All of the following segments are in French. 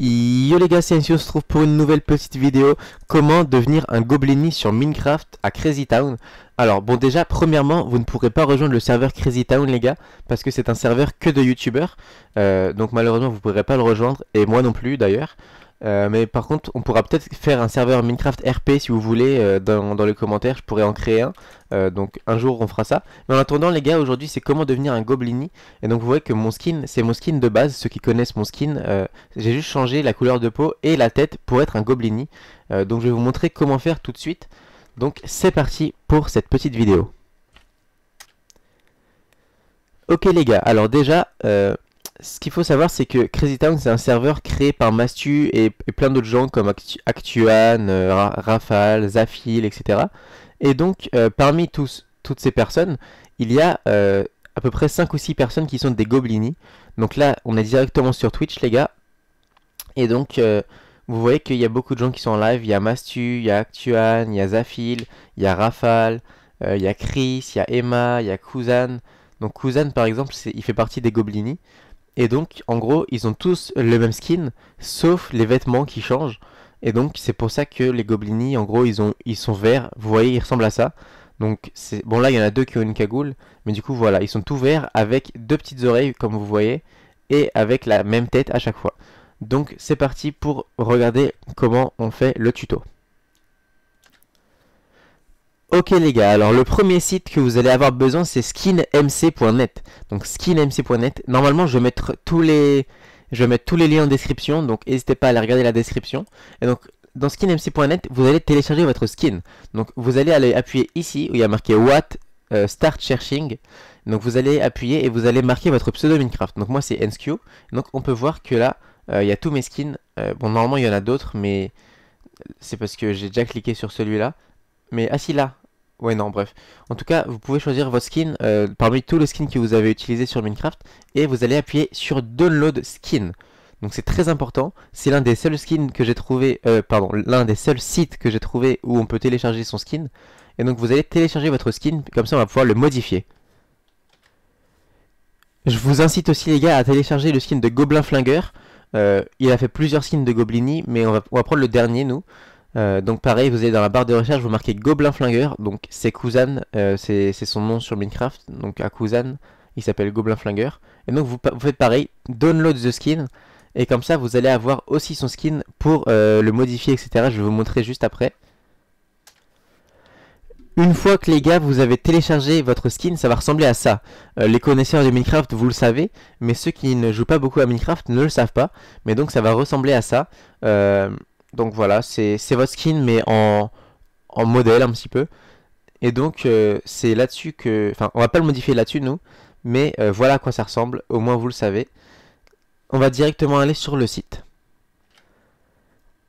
Yo les gars, c'est on se trouve pour une nouvelle petite vidéo Comment devenir un gobelini sur Minecraft à Crazy Town Alors bon déjà, premièrement, vous ne pourrez pas rejoindre le serveur Crazy Town les gars Parce que c'est un serveur que de youtubeurs euh, Donc malheureusement, vous ne pourrez pas le rejoindre, et moi non plus d'ailleurs euh, mais par contre, on pourra peut-être faire un serveur Minecraft RP si vous voulez euh, dans, les commentaires. Je pourrais en créer un. Euh, donc un jour, on fera ça. Mais en attendant, les gars, aujourd'hui, c'est comment devenir un Goblini. Et donc, vous voyez que mon skin, c'est mon skin de base. Ceux qui connaissent mon skin, j'ai juste changé la couleur de peau et la tête pour être un Goblini. donc, je vais vous montrer comment faire tout de suite. Donc, c'est parti pour cette petite vidéo. Ok les gars, alors déjà, ce qu'il faut savoir, c'est que Crazy Town, c'est un serveur créé par Mastu et, plein d'autres gens comme Actuane, Actuan, euh, Zafil, etc. Et donc, euh, parmi tous, toutes ces personnes, il y a euh, à peu près 5 ou 6 personnes qui sont des Goblini. Donc là, on est directement sur Twitch, les gars. Et donc, vous voyez qu'il y a beaucoup de gens qui sont en live. Il y a Mastu, il y a Actuan, il y a Zafil, il y a Rafale, il y a Chris, il y a Emma, il y a Kuzan. Donc Kuzan, par exemple, il fait partie des Goblini. Et donc, en gros, ils ont tous le même skin, sauf les vêtements qui changent. Et donc, c'est pour ça que les Goblinis, en gros, ils, ont, ils sont verts. Vous voyez, ils ressemblent à ça. Donc, c'est bon, là, il y en a deux qui ont une cagoule. Mais du coup, voilà, ils sont tout verts avec deux petites oreilles, comme vous voyez, et avec la même tête à chaque fois. Donc, c'est parti pour regarder comment on fait le tuto. Ok les gars, alors le premier site que vous allez avoir besoin c'est skinmc.net. Donc skinmc.net, normalement je vais mettre tous les je vais tous les liens en description, donc n'hésitez pas à aller regarder la description. Et donc dans skinmc.net, vous allez télécharger votre skin. Donc vous allez aller appuyer ici où il y a marqué what euh, start searching. Donc vous allez appuyer et vous allez marquer votre pseudo Minecraft. Donc moi c'est NSQ. Donc on peut voir que là, euh, il y a tous mes skins. Euh, bon normalement il y en a d'autres mais c'est parce que j'ai déjà cliqué sur celui-là. Mais assis ah, là. Ouais, non, bref. En tout cas, vous pouvez choisir votre skin euh, parmi tous les skins que vous avez utilisés sur Minecraft et vous allez appuyer sur Download Skin. Donc c'est très important. C'est l'un des seuls skins que j'ai trouvé, euh, pardon, l'un des seuls sites que j'ai trouvé où on peut télécharger son skin. Et donc vous allez télécharger votre skin, comme ça on va pouvoir le modifier. Je vous incite aussi les gars à télécharger le skin de Goblin Flinger euh, il a fait plusieurs skins de Goblini, mais on va, on va prendre le dernier nous. Euh, donc pareil, vous allez dans la barre de recherche, vous marquez Goblin Flinger, donc c'est Kuzan, euh, c'est son nom sur Minecraft, donc à Kuzan, il s'appelle Goblin Flinger. Et donc vous, faites pareil, download the skin, et comme ça vous allez avoir aussi son skin pour euh, le modifier, etc. Je vais vous montrer juste après. Une fois que les gars vous avez téléchargé votre skin, ça va ressembler à ça. les connaisseurs de Minecraft, vous le savez, mais ceux qui ne jouent pas beaucoup à Minecraft ne le savent pas. Mais donc ça va ressembler à ça. Euh, donc voilà, c'est votre skin, mais en, modèle un petit peu. Et donc, euh, c'est là-dessus que. Enfin, on va pas le modifier là-dessus, nous. Mais euh, voilà à quoi ça ressemble. Au moins, vous le savez. On va directement aller sur le site.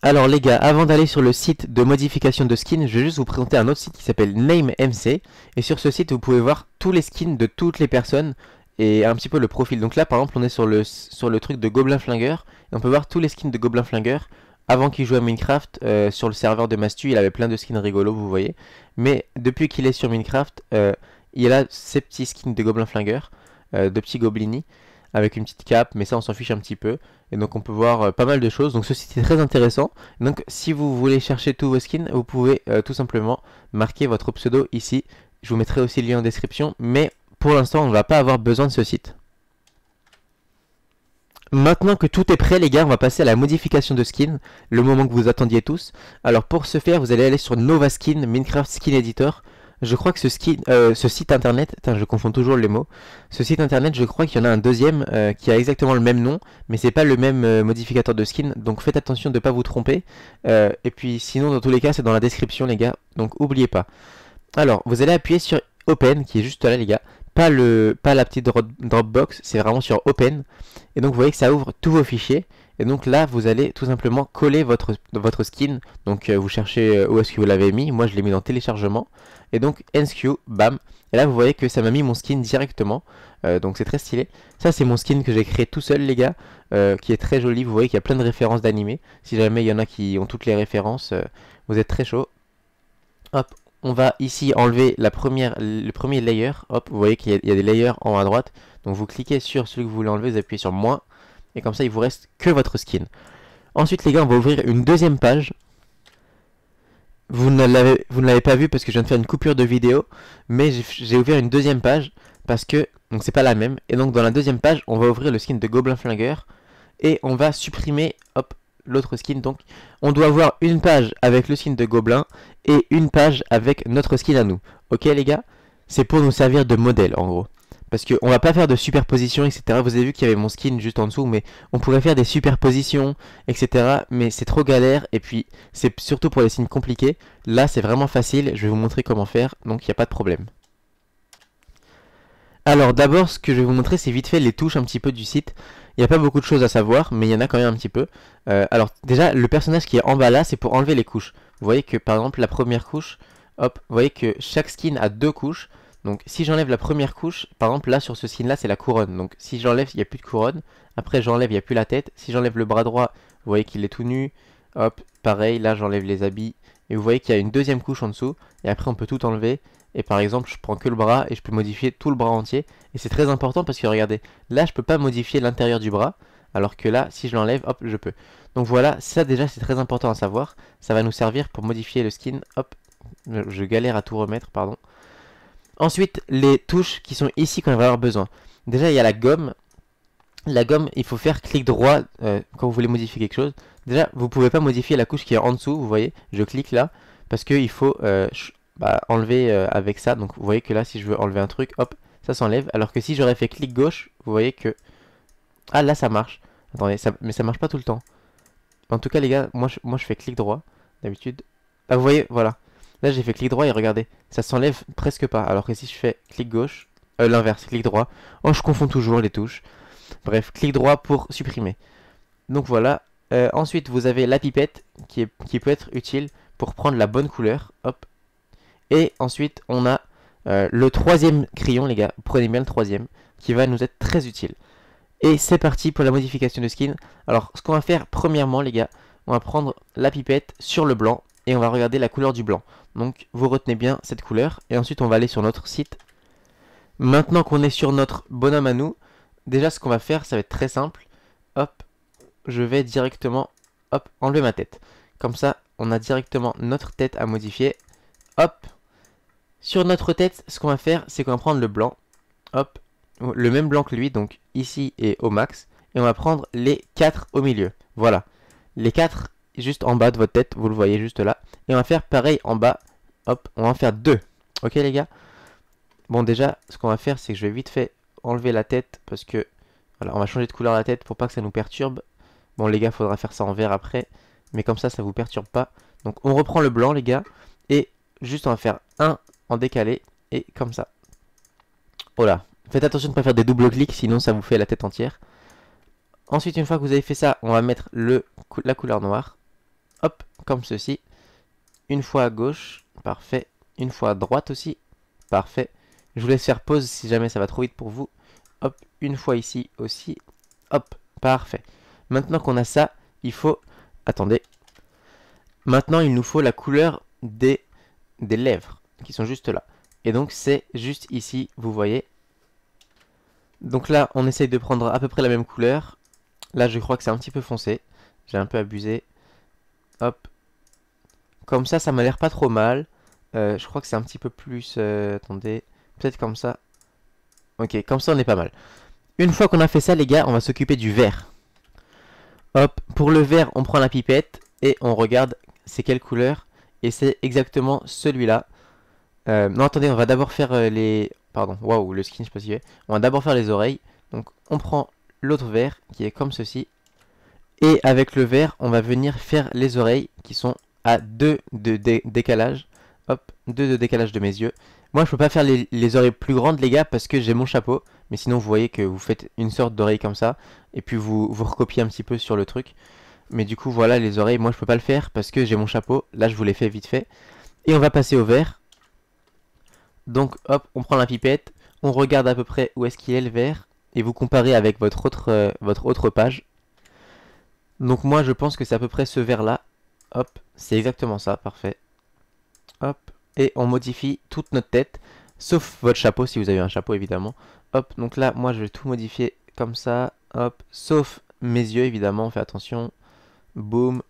Alors, les gars, avant d'aller sur le site de modification de skin, je vais juste vous présenter un autre site qui s'appelle NameMC. Et sur ce site, vous pouvez voir tous les skins de toutes les personnes et un petit peu le profil. Donc là, par exemple, on est sur le, sur le truc de Goblin Flinger Et on peut voir tous les skins de Goblin Flinger avant qu'il joue à Minecraft, euh, sur le serveur de Mastu, il avait plein de skins rigolos, vous voyez. Mais depuis qu'il est sur Minecraft, il euh, il a ses petits skins de gobelins flingueur, euh, de petits gobelini, avec une petite cape, mais ça on s'en fiche un petit peu. Et donc on peut voir pas mal de choses. Donc ce site est très intéressant. Donc si vous voulez chercher tous vos skins, vous pouvez tout simplement marquer votre pseudo ici. Je vous mettrai aussi le lien en description, mais pour l'instant on ne va pas avoir besoin de ce site. Maintenant que tout est prêt les gars, on va passer à la modification de skin, le moment que vous attendiez tous. Alors pour ce faire, vous allez aller sur Nova Skin, Minecraft Skin Editor. Je crois que ce, skin, euh, ce site internet, je confonds toujours les mots, ce site internet je crois qu'il y en a un deuxième euh, qui a exactement le même nom, mais c'est pas le même euh, modificateur de skin, donc faites attention de ne pas vous tromper. et puis sinon dans tous les cas c'est dans la description les gars, donc oubliez pas. Alors vous allez appuyer sur Open qui est juste là les gars pas, le, pas la petite Dropbox, c'est vraiment sur Open. Et donc vous voyez que ça ouvre tous vos fichiers. Et donc là, vous allez tout simplement coller votre, votre skin. Donc euh, vous cherchez euh, où est-ce que vous l'avez mis. Moi, je l'ai mis dans téléchargement. Et donc NSQ, bam. Et là, vous voyez que ça m'a mis mon skin directement. Euh, donc c'est très stylé. Ça, c'est mon skin que j'ai créé tout seul, les gars. qui est très joli. Vous voyez qu'il y a plein de références d'animés. Si jamais il y en a qui ont toutes les références, vous êtes très chaud. Hop, on va ici enlever le premier layer. Hop, vous voyez qu'il y, a des layers en haut à droite. Donc vous cliquez sur celui que vous voulez enlever, vous appuyez sur moins. Et comme ça, il vous reste que votre skin. Ensuite, les gars, on va ouvrir une deuxième page. Vous ne l'avez pas vu parce que je viens de faire une coupure de vidéo. Mais j'ai ouvert une deuxième page parce que donc c'est pas la même. Et donc dans la deuxième page, on va ouvrir le skin de Goblin Flinger, Et on va supprimer hop, l'autre skin donc, on doit avoir une page avec le skin de Gobelin et une page avec notre skin à nous. Ok les gars C'est pour nous servir de modèle en gros. Parce qu'on va pas faire de superposition, etc. Vous avez vu qu'il y avait mon skin juste en dessous, mais on pourrait faire des superpositions, etc. Mais c'est trop galère, et puis c'est surtout pour les signes compliqués. Là, c'est vraiment facile, je vais vous montrer comment faire, donc il n'y a pas de problème. Alors d'abord, ce que je vais vous montrer, c'est vite fait les touches un petit peu du site. Il n'y a pas beaucoup de choses à savoir, mais il y en a quand même un petit peu. Euh, alors déjà, le personnage qui est en bas là, c'est pour enlever les couches. Vous voyez que par exemple, la première couche, hop, vous voyez que chaque skin a deux couches. Donc si j'enlève la première couche, par exemple là sur ce skin là, c'est la couronne. Donc si j'enlève, il n'y a plus de couronne. Après j'enlève, il n'y a plus la tête. Si j'enlève le bras droit, vous voyez qu'il est tout nu. Hop, pareil, là j'enlève les habits. Et vous voyez qu'il y a une deuxième couche en dessous. Et après on peut tout enlever. Et par exemple, je prends que le bras et je peux modifier tout le bras entier. Et c'est très important parce que regardez, là je peux pas modifier l'intérieur du bras. Alors que là, si je l'enlève, hop, je peux. Donc voilà, ça déjà c'est très important à savoir. Ça va nous servir pour modifier le skin. Hop, je galère à tout remettre, pardon. Ensuite, les touches qui sont ici quand on va avoir besoin. Déjà, il y a la gomme. La gomme, il faut faire clic droit euh, quand vous voulez modifier quelque chose. Déjà, vous pouvez pas modifier la couche qui est en dessous, vous voyez. Je clique là, parce qu'il faut euh, bah, enlever euh, avec ça. Donc vous voyez que là, si je veux enlever un truc, hop, ça s'enlève. Alors que si j'aurais fait clic gauche, vous voyez que... Ah, là, ça marche. Attendez, ça... mais ça marche pas tout le temps. En tout cas, les gars, moi, je, moi, je fais clic droit, d'habitude. Ah, vous voyez, voilà. Là, j'ai fait clic droit et regardez, ça s'enlève presque pas. Alors que si je fais clic gauche, euh, l'inverse, clic droit. Oh, je confonds toujours les touches. Bref, clic droit pour supprimer. Donc voilà. Euh, ensuite, vous avez la pipette qui, est, qui peut être utile pour prendre la bonne couleur. Hop, et ensuite, on a euh, le troisième crayon, les gars. Prenez bien le troisième, qui va nous être très utile. Et c'est parti pour la modification de skin. Alors, ce qu'on va faire, premièrement, les gars, on va prendre la pipette sur le blanc et on va regarder la couleur du blanc. Donc, vous retenez bien cette couleur. Et ensuite, on va aller sur notre site. Maintenant qu'on est sur notre bonhomme à nous, déjà, ce qu'on va faire, ça va être très simple. Hop, je vais directement, hop, enlever ma tête. Comme ça, on a directement notre tête à modifier. Hop, sur notre tête, ce qu'on va faire, c'est qu'on va prendre le blanc. Hop, le même blanc que lui, donc ici et au max. Et on va prendre les 4 au milieu. Voilà. Les 4 juste en bas de votre tête, vous le voyez juste là. Et on va faire pareil en bas. Hop, on va en faire 2. Ok les gars Bon déjà, ce qu'on va faire, c'est que je vais vite fait enlever la tête parce que... Voilà, on va changer de couleur la tête pour pas que ça nous perturbe. Bon les gars, faudra faire ça en vert après. Mais comme ça, ça vous perturbe pas. Donc on reprend le blanc les gars. Et juste on va faire 1, en décalé et comme ça. Voilà. Oh faites attention de ne pas faire des doubles clics, sinon ça vous fait la tête entière. Ensuite, une fois que vous avez fait ça, on va mettre le, la couleur noire. Hop, comme ceci. Une fois à gauche, parfait. Une fois à droite aussi, parfait. Je vous laisse faire pause si jamais ça va trop vite pour vous. Hop, une fois ici aussi. Hop, parfait. Maintenant qu'on a ça, il faut... Attendez. Maintenant, il nous faut la couleur des, des lèvres qui sont juste là. Et donc c'est juste ici, vous voyez. Donc là, on essaye de prendre à peu près la même couleur. Là, je crois que c'est un petit peu foncé. J'ai un peu abusé. Hop. Comme ça, ça m'a l'air pas trop mal. Euh, je crois que c'est un petit peu plus... Euh, attendez. Peut-être comme ça. Ok, comme ça, on est pas mal. Une fois qu'on a fait ça, les gars, on va s'occuper du vert. Hop, pour le vert, on prend la pipette et on regarde c'est quelle couleur. Et c'est exactement celui-là. Euh, non, attendez, on va d'abord faire euh, les... Pardon, waouh, le skin, je sais pas si On va d'abord faire les oreilles. Donc, on prend l'autre verre, qui est comme ceci. Et avec le verre, on va venir faire les oreilles, qui sont à 2 de décalage. Hop, 2 de décalage de mes yeux. Moi, je peux pas faire les, les oreilles plus grandes, les gars, parce que j'ai mon chapeau. Mais sinon, vous voyez que vous faites une sorte d'oreille comme ça. Et puis, vous, vous recopiez un petit peu sur le truc. Mais du coup, voilà, les oreilles, moi, je peux pas le faire parce que j'ai mon chapeau. Là, je vous les fais vite fait. Et on va passer au vert. Donc hop, on prend la pipette, on regarde à peu près où est-ce qu'il est le vert et vous comparez avec votre autre, euh, votre autre page. Donc moi je pense que c'est à peu près ce vert là. Hop, c'est exactement ça, parfait. Hop, et on modifie toute notre tête, sauf votre chapeau si vous avez un chapeau évidemment. Hop, donc là moi je vais tout modifier comme ça, hop, sauf mes yeux évidemment, on fait attention. Boum,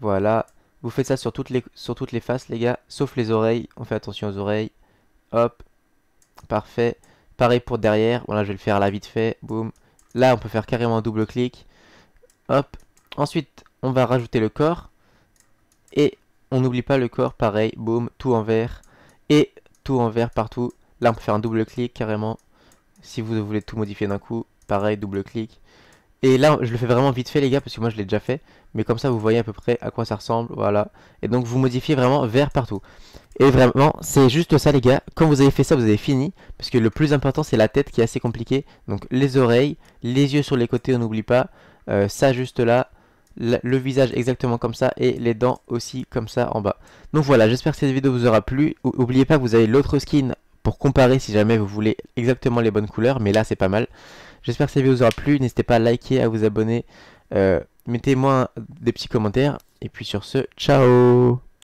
voilà. Vous faites ça sur toutes les, sur toutes les faces les gars, sauf les oreilles, on fait attention aux oreilles. Hop. Parfait. Pareil pour derrière. Voilà, je vais le faire la vite fait. Boum. Là, on peut faire carrément un double clic. Hop. Ensuite, on va rajouter le corps. Et on n'oublie pas le corps, pareil. Boum. Tout en vert. Et tout en vert partout. Là, on peut faire un double clic carrément. Si vous voulez tout modifier d'un coup, pareil, double clic. Et là, je le fais vraiment vite fait, les gars, parce que moi, je l'ai déjà fait. Mais comme ça, vous voyez à peu près à quoi ça ressemble, voilà. Et donc, vous modifiez vraiment vers partout. Et vraiment, c'est juste ça, les gars. Quand vous avez fait ça, vous avez fini. Parce que le plus important, c'est la tête qui est assez compliquée. Donc, les oreilles, les yeux sur les côtés, on n'oublie pas. Euh, ça, juste là le visage exactement comme ça et les dents aussi comme ça en bas. Donc voilà, j'espère que cette vidéo vous aura plu. N'oubliez oubliez pas que vous avez l'autre skin pour comparer si jamais vous voulez exactement les bonnes couleurs, mais là c'est pas mal. J'espère que cette vidéo vous aura plu. N'hésitez pas à liker, à vous abonner. Euh, mettez-moi des petits commentaires. Et puis sur ce, ciao